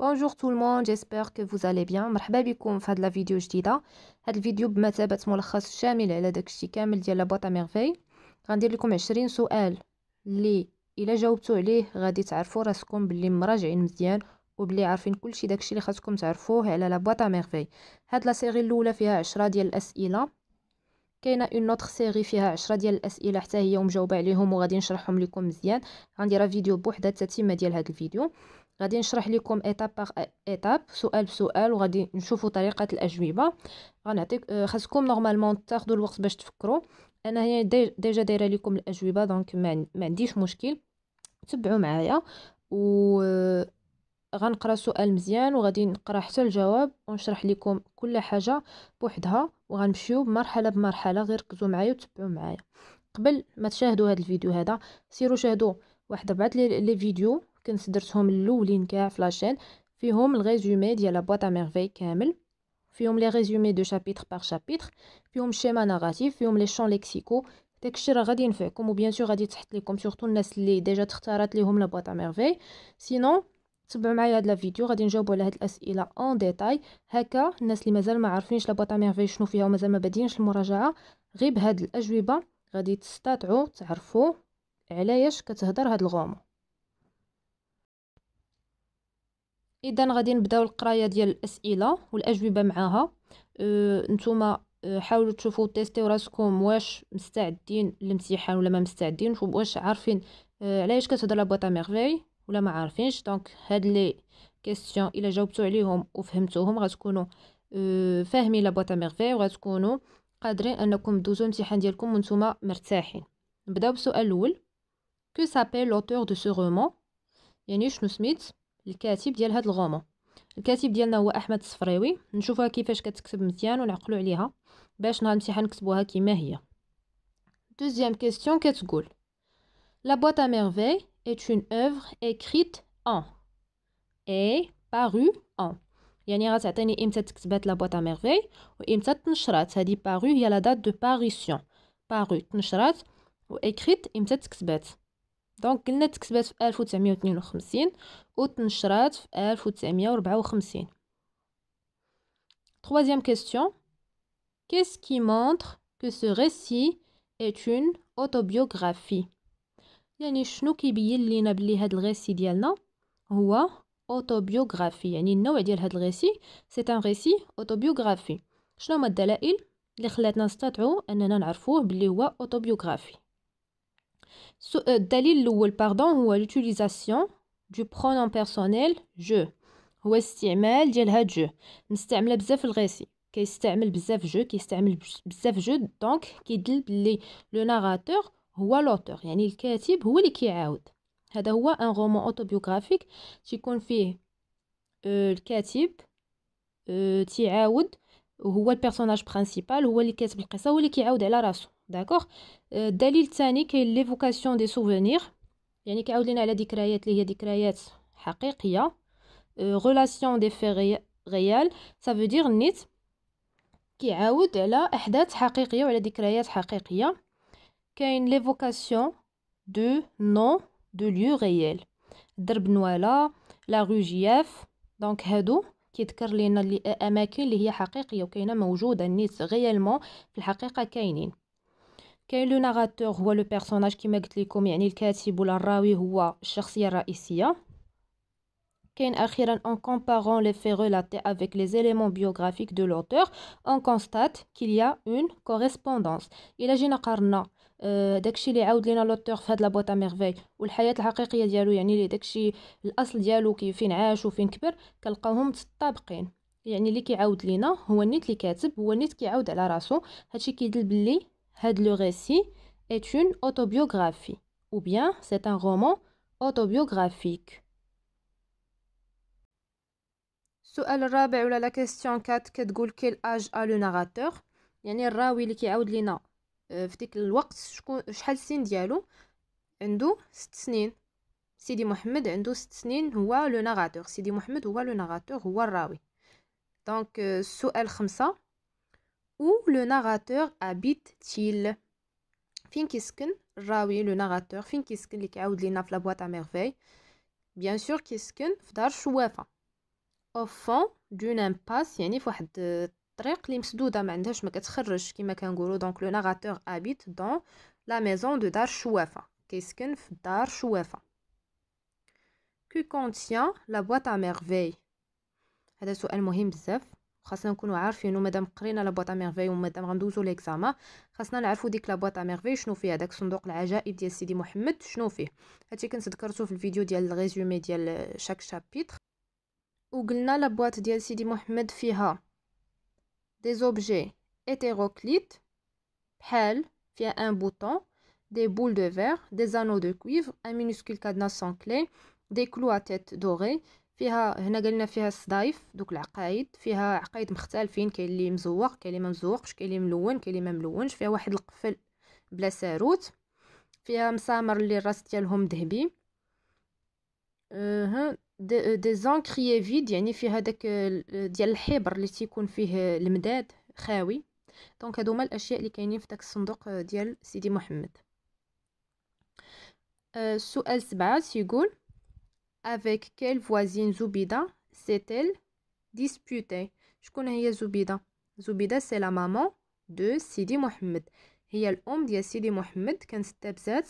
بونجور تو المون جيسبر كو فوز الي بيان مرحبا بكم في هاد لا فيديو جديده هاد الفيديو بمثابه ملخص شامل على داكشي كامل ديال ا ميرفي غندير لكم 20 سؤال لي الا جاوبتو عليه غادي تعرفوا راسكم بلي مراجعين مزيان وبلي عارفين كلشي داكشي اللي خاصكم تعرفوه على ا ميرفي هاد لا سيري الاولى فيها 10 ديال الاسئله كاينه اون نوتغ سيري فيها 10 ديال الاسئله حتى هي ومجاوبه عليهم وغادي نشرحهم لكم مزيان غنديرها فيديو بوحدها التتمه ديال هاد الفيديو غادي نشرح لكم ايتاب باغ ايتاب سؤال بسؤال وغادي نشوفوا طريقه الاجوبه غنعطيك آه، خاصكم نورمالمون تاخذوا الوقت باش تفكروا انا هي ديجا دايره لكم الاجوبه دونك ما عنديش مشكل تبعوا معايا و آه، غنقرا سؤال مزيان وغادي نقرا حتى الجواب ونشرح لكم كل حاجه بوحدها وغنمشيو مرحله بمرحله غير ركزوا معايا وتبعوا معايا قبل ما تشاهدوا هذا الفيديو هذا سيروا شاهدوا واحد بعد لي فيديو كنت درتهم الاولين كاع في لاشين فيهم الريزومي ديال لا بواط ميرفي كامل فيهم لي ريزومي دو شابيتر بار شابيتر فيهم الشيما ناراتيف فيهم لي شون ليكسيكو داكشي راه غادي ينفعكم وبيان سور غادي تحط لكم سورتو الناس اللي ديجا تختارات ليهم لا بواط ميرفي سينو تبعوا معايا هاد لا فيديو غادي نجاوبوا على هاد الاسئله اون ديتاي هكا الناس اللي مازال ما عارفينش لا بواط ميرفي شنو فيها ومازال ما بادينش المراجعه غير بهاد الاجوبه غادي تستطيعوا تعرفوا علاش كتهضر هاد الغومو اذا غادي نبداو القرايه ديال الاسئله والاجوبه معاها أه نتوما أه، حاولوا تشوفوا تيستيو راسكم واش مستعدين للامتحان ولا ما مستعدين واش عارفين أه، علاش كتهضر لا بواط ميرفي ولا ما عارفينش دونك هاد لي كيسيون الا جاوبتو عليهم وفهمتوهم غتكونوا أه، فاهمين لا بواط ميرفي وغتكونوا قادرين انكم دوزو الامتحان ديالكم وانتم مرتاحين نبداو بالسؤال الاول كو سابيل لوتور دو سو رومون يعني شنو سميت الكاتب ديال هاد الغومون الكاتب ديالنا هو احمد الصفريوي نشوفوها كيفاش كتكتب مزيان ونعقلوا عليها باش نهار الامتحان نكتبوها كما هي دوزيام كيستيون كتقول لا بوات ا ميرفيل est une œuvre écrite en et parue en يعني غتعطيني امتى تكتبات لا بوات ا ميرفيل وامتى تنشرات هادي بارو هي لا دات دو باريسيون بارو تنشرات و اكريت امتى تكتبات دونك قلنا تكتبات في 1952 وتنشرات في 1954 Troisième question. Qu'est-ce qui montre que ce récit est une autobiographie يعني شنو كيبين لينا بلي هاد الغيسي ديالنا هو اوتوبيوغرافي يعني النوع ديال هاد الغيسي سي ان غيسي اوتوبيوغرافي شنو هما الدلائل اللي خلاتنا نستطيعو اننا نعرفوه بلي هو اوتوبيوغرافي الدليل الاول باردون هو لوتيليزاسيون Du pronom personnel, je. Ou est-ce que c'est un je Je vais vous montrer le récit. Qui est-ce que c'est un je Qui est-ce que c'est le je Donc, qui est le narrateur ou l'auteur Il y a le katib ou le kiaoud. C'est un roman autobiographique. Si vous avez le katib ou le personnage principal ou le katib ou kiaoud, c'est la raison. D'accord euh, Dalil Tani, qui est l'évocation des souvenirs. يعني لينا على ذكريات اللي هي ذكريات حقيقيه غولاسيون دي في غيال سا فو دير نيت كيعاود على احداث حقيقيه وعلى ذكريات حقيقيه كاين ليفوكاسيون دو نو دو ليو غيال درب نوالا لا رو جياف دونك هادو كيذكر لينا الاماكن اللي هي حقيقيه وكاينه موجوده نيت غيالمون في الحقيقه كاينين كاين لو ناغاتور هو لو بيرسوناج كيما قلت لكم يعني الكاتب ولا الراوي هو الشخصيه الرئيسيه كاين اخيرا ان كومبارون لي في ريلاتي افيك لي زيليمون بيوغرافيك دو لوتور اون كونستات qu'il y a الا جينا قارنا آه، داكشي اللي عاود لينا لوتور في هاد لابوات ميرفي والحياه الحقيقيه ديالو يعني لي داكشي الاصل ديالو كي فين عاش وفين كبر كنلقاوهم متطابقين يعني اللي كيعاود لينا هو النيت اللي كاتب هو النيت كيعاود على راسو هادشي كيدل بلي le récit est une autobiographie ou bien c'est un roman autobiographique. السؤال الرابع ولا لا كيستيون كات كتقول كي ا لو ناراتور يعني الراوي اللي كيعاود لينا الوقت شكون شحال ديالو عنده سنين سيدي محمد عنده سنين هو où le narrateur habite-t-il Finkisken, Rawi, le narrateur, Finkisken, les cas de la boîte à merveilles Bien sûr, Kisken, Fdar Shouafa. Au fond d'une impasse, il y a une fois de euh, très clims d'ouda, mais je me qui kangourou. Donc, le narrateur habite dans la maison de Dar Shouafa. Kisken, Fdar Shouafa. Que contient la boîte à merveilles C'est un sujet très خاصنا نكونوا عارفين عارفينو مادام قرينا لا بواط ميرفي ومادام غندوزو ليكزاما خاصنا نعرفوا ديك لا بواط ميرفي شنو فيها داك صندوق العجائب ديال سيدي محمد شنو فيه هادشي كنت ذكرته في الفيديو ديال الريزومي ديال شاك شابيتر وقلنا لا بواط ديال سيدي محمد فيها دي زوبجي hétéroclite بحال فيها ان بوطون دي بول دو فير دي زانو دو cuivre, ان minuscule كادنا سان كلي دي كلو ا تيت دوري فيها هنا قالنا فيها الصدايف دوك العقايد فيها عقايد مختلفين كاين اللي مزوق كاين اللي ما مزوقش كاين اللي ملون كاين اللي ما ملونش فيها واحد القفل بلا ساروت فيها مسامر اللي الراس ديالهم ذهبي اها دي, دي فيد يعني فيها داك ديال الحبر اللي تيكون فيه المداد خاوي دونك هادو هما الاشياء اللي كاينين في داك الصندوق ديال سيدي محمد السؤال أه، سبعة تيقول avec quelle voisine Zubida s'est-elle disputée شكون هي زبيدة زبيدة سي لا مامون دو سيدي محمد هي الام ديال سيدي محمد كانت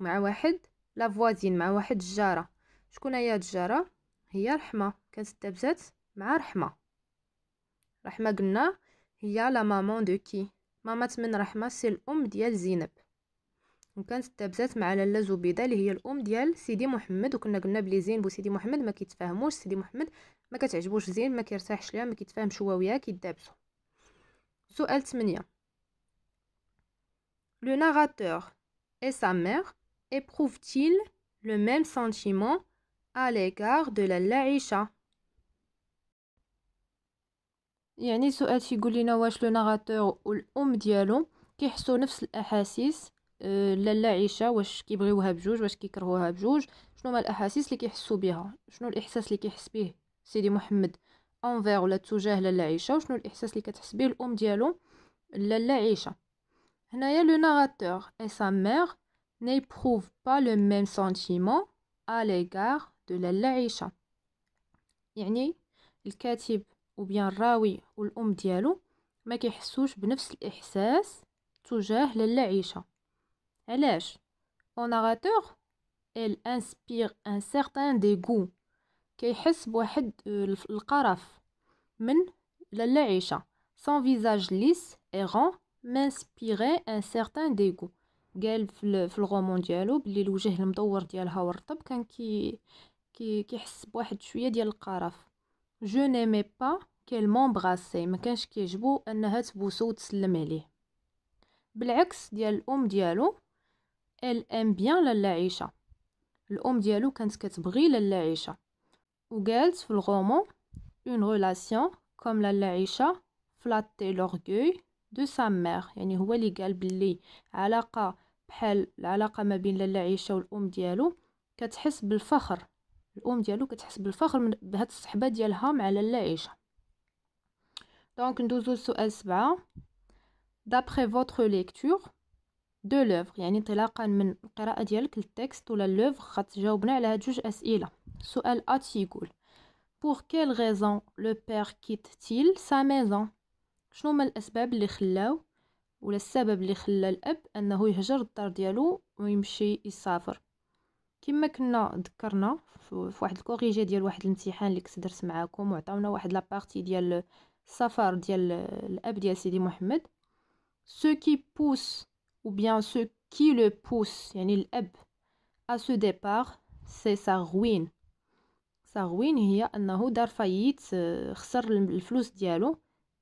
مع واحد لا فوازين مع واحد الجاره شكون هي الجاره هي رحمه كانت مع رحمه رحمه قلنا هي لا مامون دو كي مامات من رحمه سي الام ديال زينب وكانت تابزات مع لاله زبيده اللي هي الام ديال سيدي محمد وكنا قلنا بلي زينب وسيدي محمد ما كيتفاهموش سيدي محمد ما كتعجبوش زين ما كيرتاحش ليها ما كيتفاهمش هو وياها كيدابسو سؤال 8 لو ناراتور اي سا مير eprouvent éprouvent-ils le même sentiment à l'égard de la يعني سؤال تيقول لنا واش لو ناراتور والام ديالو كيحسوا نفس الاحاسيس لالا euh, عيشه واش كيبغيوها بجوج واش كيكرهوها بجوج شنو هما الاحاسيس اللي كيحسوا بها شنو الاحساس اللي كيحس به سيدي محمد انفير ولا تجاه لالا عيشه وشنو الاحساس اللي كتحس به الام ديالو لالا عيشه هنايا لو ناراتور اي سا مير با لو ميم même sentiment à l'égard de لالا عيشه يعني الكاتب وبيان الراوي والام ديالو ما كيحسوش بنفس الاحساس تجاه لالا عيشه علاش En narrateur, elle inspire un certain dégoût. كيحس بواحد القرف من لالا son visage lisse et rond m'inspire un certain dégoût قال في, في ديالو بلي الوجه المدور ديالها والرطب كان كي كي كيحس بواحد شويه ديال القرف جو نيمي كيعجبو انها تبوسو إل أم بيان لالا عيشة الأم ديالو كانت كتبغي لالا عيشة وقالت في الغومون اون relation كوم لالا عيشة فلاتي لورغوي دو سا مير يعني هو اللي قال بلي علاقة بحال العلاقة ما بين لالا عيشة والأم ديالو كتحس بالفخر الأم ديالو كتحس بالفخر من بهاد الصحبة ديالها مع لالا عيشة دونك ندوزو لسؤال سبعة دابخي فوتخ lecture دو لوفغ يعني انطلاقا من القراءه ديالك للتكست ولا لوفغ غتجاوبنا على هاد جوج اسئله سؤال ا تيقول بور كيل غيزون لو بير كيت تيل سا ميزون شنو هما الاسباب اللي خلاو ولا السبب اللي خلى الاب انه يهجر الدار ديالو ويمشي يسافر كما كنا ذكرنا في واحد الكوريجي ديال واحد الامتحان اللي كنت درت معاكم وعطاونا واحد بارتي ديال السفر ديال الاب ديال سيدي محمد سو كي بوس Ou bien ce qui le pousse, il a à ce départ, c'est sa ruine. Sa ruine, euh,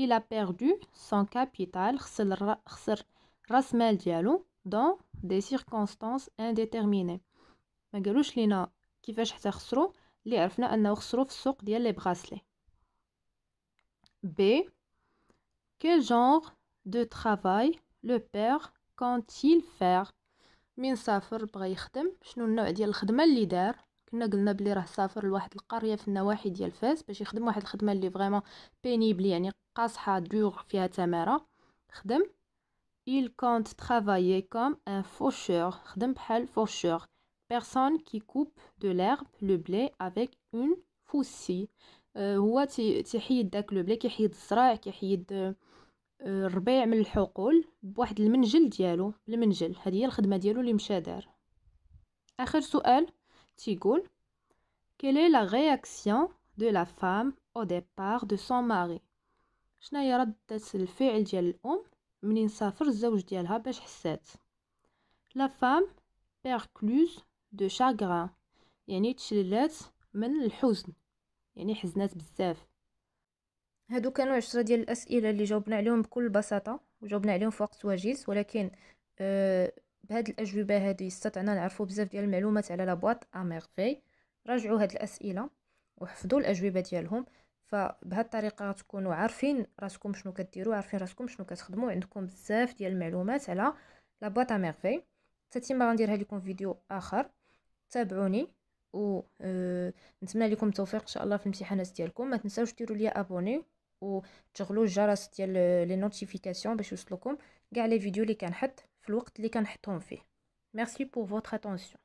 il a perdu son capital, son rasement, dans des circonstances indéterminées. Je vais vous dire ce qui va se passer, c'est que vous avez un peu de B. Quel genre de travail le père a كونتيل فير من سافر بغى يخدم شنو النوع ديال الخدمه اللي دار كنا قلنا بلي راه سافر لواحد القريه في النواحي ديال فاس باش يخدم واحد الخدمه اللي فريمون بينيبل يعني قاصحه دور فيها تماره خدم il compte travailler comme un faucheur خدم بحال فوشور personne qui coupe de l'herbe le blé avec une faucille euh, هو تيحيد داك لو بلي كيحيد الزرع كيحيد الربيع من الحقول بواحد المنجل ديالو المنجل هذه هي الخدمه ديالو اللي مشى دار اخر سؤال تيقول كيل لا رياكسيون دو لا فام او au دو سون ماري mari شنو هي ردة الفعل ديال الام منين سافر الزوج ديالها باش حسات لا فام بيركلوز دو شاغرا يعني تشللات من الحزن يعني حزنات بزاف هادو كانوا عشرة ديال الاسئله اللي جاوبنا عليهم بكل بساطه وجاوبنا عليهم في وقت وجيز ولكن آه بهاد الاجوبه هادي استطعنا نعرفوا بزاف ديال المعلومات على لابواط اميرفي راجعوا هاد الاسئله وحفظوا الاجوبه ديالهم فبهاد الطريقه تكونوا عارفين راسكم شنو كديروا عارفين راسكم شنو كتخدموا عندكم بزاف ديال المعلومات على لابواط اميرفي تتم غنديرها لكم فيديو اخر تابعوني و آه، نتمنى لكم التوفيق ان شاء الله في الامتحانات ديالكم ما تنساوش ديروا لي ابوني ou cherlot jala stia les notifications, je bah, suis le com, gardez les vidéos les canhets, flouurt les canhets en fait. Merci pour votre attention.